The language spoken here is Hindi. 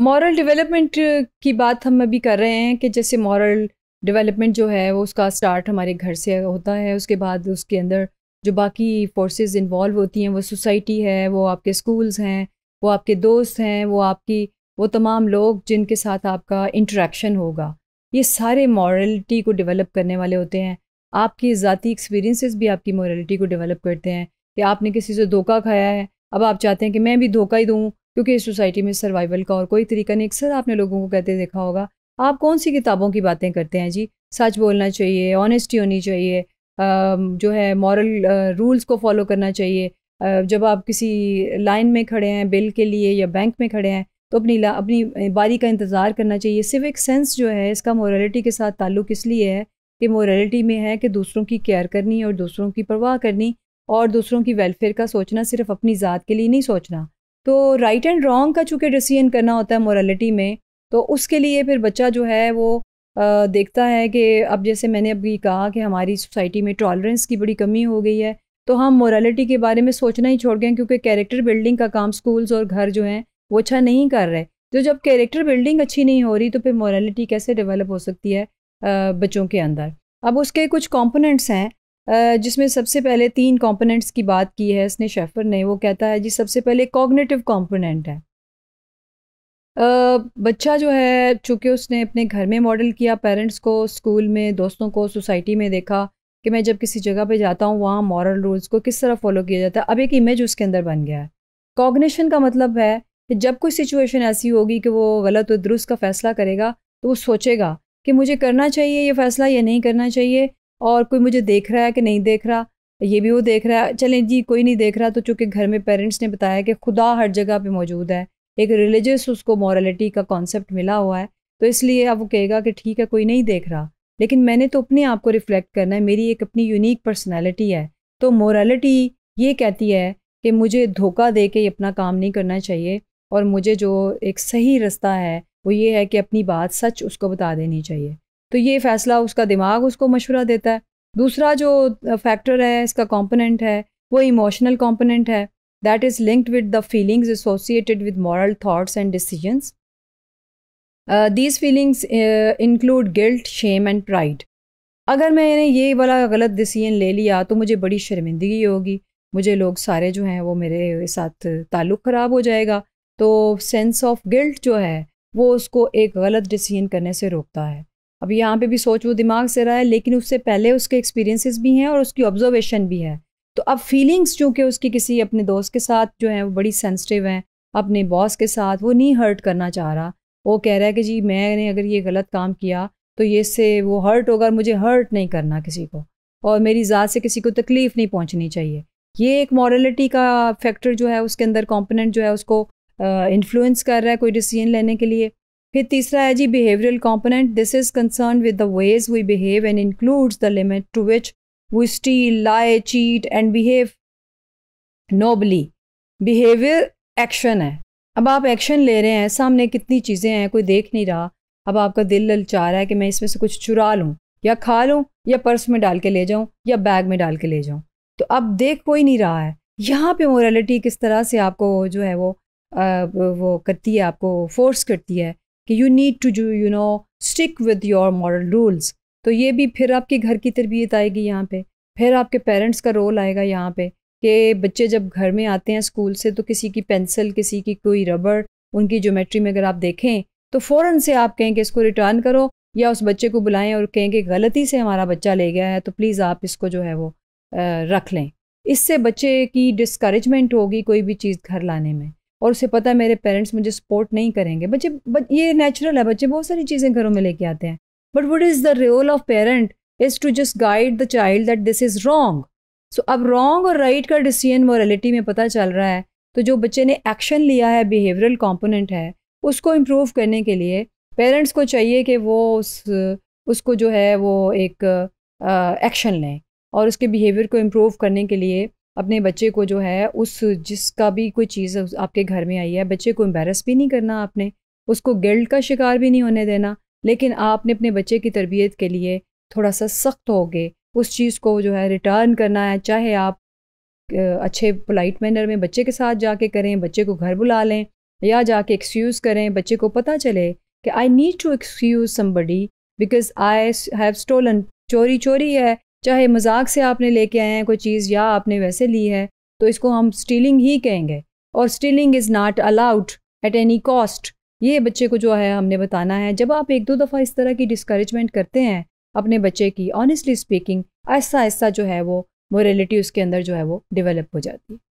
मॉरल डेवलपमेंट की बात हम अभी कर रहे हैं कि जैसे मॉरल डेवलपमेंट जो है वो उसका स्टार्ट हमारे घर से होता है उसके बाद उसके अंदर जो बाकी फोर्सेस इन्वॉल्व होती हैं वो सोसाइटी है वो आपके स्कूल्स हैं वो आपके दोस्त हैं वो आपकी वो तमाम लोग जिनके साथ आपका इंटरेक्शन होगा ये सारे मॉरलिटी को डेवलप करने वाले होते हैं आपकी ज़ाती एक्सपीरियंसेस भी आपकी मॉरलिटी को डेवलप करते हैं कि आपने किसी से धोखा खाया है अब आप चाहते हैं कि मैं भी धोखा ही दूँ क्योंकि इस सोसाइटी में सर्वाइवल का और कोई तरीका नहीं अक्सर आपने लोगों को कहते देखा होगा आप कौन सी किताबों की बातें करते हैं जी सच बोलना चाहिए ऑनेस्टी होनी चाहिए जो है मॉरल रूल्स को फॉलो करना चाहिए जब आप किसी लाइन में खड़े हैं बिल के लिए या बैंक में खड़े हैं तो अपनी ला अपनी बारी का इंतज़ार करना चाहिए सिविक सेंस जो है इसका मोरालिटी के साथ ताल्लुक इसलिए है कि मोरालिटी में है कि दूसरों की केयर करनी और दूसरों की परवाह करनी और दूसरों की वेलफेयर का सोचना सिर्फ अपनी ज़ात के लिए नहीं सोचना तो राइट एंड रॉन्ग का चूँकि डिसीजन करना होता है मोरलिटी में तो उसके लिए फिर बच्चा जो है वो आ, देखता है कि अब जैसे मैंने अभी कहा कि हमारी सोसाइटी में टॉलरेंस की बड़ी कमी हो गई है तो हम मोरालिटी के बारे में सोचना ही छोड़ गए क्योंकि कैरेक्टर बिल्डिंग का काम स्कूल्स और घर जो हैं वो अच्छा नहीं कर रहे तो जब कैरेक्टर बिल्डिंग अच्छी नहीं हो रही तो फिर मोरालिटी कैसे डेवलप हो सकती है बच्चों के अंदर अब उसके कुछ कॉम्पोनेंट्स हैं जिसमें सबसे पहले तीन कंपोनेंट्स की बात की है इसने शेफर ने वो कहता है जी सबसे पहले कॉग्नेटिव कंपोनेंट है बच्चा जो है चूँकि उसने अपने घर में मॉडल किया पेरेंट्स को स्कूल में दोस्तों को सोसाइटी में देखा कि मैं जब किसी जगह पे जाता हूँ वहाँ मॉरल रूल्स को किस तरह फॉलो किया जाता है अब एक इमेज उसके अंदर बन गया है कॉग्निशन का मतलब है कि जब कोई सिचुएशन ऐसी होगी कि वो गलत और दुरुस्त का फ़ैसला करेगा तो वो सोचेगा कि मुझे करना चाहिए ये फ़ैसला या नहीं करना चाहिए और कोई मुझे देख रहा है कि नहीं देख रहा ये भी वो देख रहा है चलें जी कोई नहीं देख रहा तो चूँकि घर में पेरेंट्स ने बताया कि खुदा हर जगह पे मौजूद है एक रिलीजियस उसको मॉरलिटी का कॉन्सेप्ट मिला हुआ है तो इसलिए अब वो कहेगा कि ठीक है कोई नहीं देख रहा लेकिन मैंने तो अपने आप को रिफ्लेक्ट करना है मेरी एक अपनी यूनिक पर्सनैलिटी है तो मॉरलिटी ये कहती है कि मुझे धोखा दे के अपना काम नहीं करना चाहिए और मुझे जो एक सही रास्ता है वो ये है कि अपनी बात सच उसको बता देनी चाहिए तो ये फैसला उसका दिमाग उसको मशवरा देता है दूसरा जो फैक्टर है इसका कॉम्पोनेंट है वो इमोशनल कॉम्पोनेंट है that is linked with the feelings associated with moral thoughts and decisions these feelings include guilt shame and pride अगर मैंने ये वाला गलत डिसीजन ले लिया तो मुझे बड़ी शर्मिंदगी होगी मुझे लोग सारे जो हैं वो मेरे साथ ताल्लुक़ ख़राब हो जाएगा तो सेंस ऑफ गिल्ट जो है वो उसको एक गलत डिसीजन करने से रोकता है अब यहाँ पे भी सोच वो दिमाग से रहा है लेकिन उससे पहले उसके एक्सपीरियंसेस भी हैं और उसकी ऑब्जर्वेशन भी है तो अब फीलिंग्स चूँकि उसकी किसी अपने दोस्त के साथ जो है वो बड़ी सेंसिटिव हैं अपने बॉस के साथ वो नहीं हर्ट करना चाह रहा वो कह रहा है कि जी मैंने अगर ये गलत काम किया तो ये से वो हर्ट होगा मुझे हर्ट नहीं करना किसी को और मेरी ज़ात से किसी को तकलीफ़ नहीं पहुँचनी चाहिए ये एक मॉरलिटी का फैक्टर जो है उसके अंदर कॉम्पोनेंट जो है उसको इन्फ्लुएंस कर रहा है कोई डिसीजन लेने के लिए फिर तीसरा है जी behavioural component this is concern with the ways we behave and includes the limit to which we steal lie cheat and behave nobly behaviour action है अब आप एक्शन ले रहे हैं सामने कितनी चीज़ें हैं कोई देख नहीं रहा अब आपका दिल ललचा रहा है कि मैं इसमें से कुछ चुरा लूँ या खा लूँ या पर्स में डाल के ले जाऊँ या बैग में डाल के ले जाऊँ तो अब देख कोई नहीं रहा है यहाँ पे मोरालिटी किस तरह से आपको जो है वो आ, वो करती है आपको फोर्स करती है कि you need to do you know stick with your moral rules तो ये भी फिर आपके घर की तरबियत आएगी यहाँ पे फिर आपके पेरेंट्स का रोल आएगा यहाँ पे कि बच्चे जब घर में आते हैं स्कूल से तो किसी की पेंसिल किसी की कोई रबड़ उनकी जोमेट्री में अगर आप देखें तो फ़ौर से आप कहें कि इसको रिटर्न करो या उस बच्चे को बुलाएं और कहें कि गलती से हमारा बच्चा ले गया है तो प्लीज़ आप इसको जो है वो रख लें इससे बच्चे की डिस्करेजमेंट होगी कोई भी चीज़ घर लाने में और उसे पता है मेरे पेरेंट्स मुझे सपोर्ट नहीं करेंगे बच्चे बच ये नेचुरल है बच्चे बहुत सारी चीज़ें घरों में लेके आते हैं but what is the role of parent is to just guide the child that this is wrong so अब रॉन्ग और राइट right का डिसीजन मोरलिटी में पता चल रहा है तो जो बच्चे ने एक्शन लिया है बिहेवियरल कॉम्पोनेंट है उसको इम्प्रूव करने के लिए पेरेंट्स को चाहिए कि वो उस उसको जो है वो एक एक्शन लें और उसके बिहेवियर को इम्प्रूव करने के लिए अपने बच्चे को जो है उस जिसका भी कोई चीज़ आपके घर में आई है बच्चे को एम्बेरस भी नहीं करना आपने उसको गिल्ड का शिकार भी नहीं होने देना लेकिन आपने अपने बच्चे की तरबियत के लिए थोड़ा सा सख्त हो गए उस चीज़ को जो है रिटर्न करना है चाहे आप अच्छे पोलाइट मैनर में बच्चे के साथ जाके करें बच्चे को घर बुला लें या जाके एक्सक्यूज़ करें बच्चे को पता चले कि I need to excuse somebody because I have stolen चोरी चोरी है चाहे मजाक से आपने लेके आए हैं कोई चीज़ या आपने वैसे ली है तो इसको हम स्टीलिंग ही कहेंगे और stealing is not allowed at any cost ये बच्चे को जो है हमने बताना है जब आप एक दो दफ़ा इस तरह की डिस्करेजमेंट करते हैं अपने बच्चे की ऑनेस्टली स्पीकिंग ऐसा ऐसा जो है वो मोरलिटी उसके अंदर जो है वो डिवेलप हो जाती है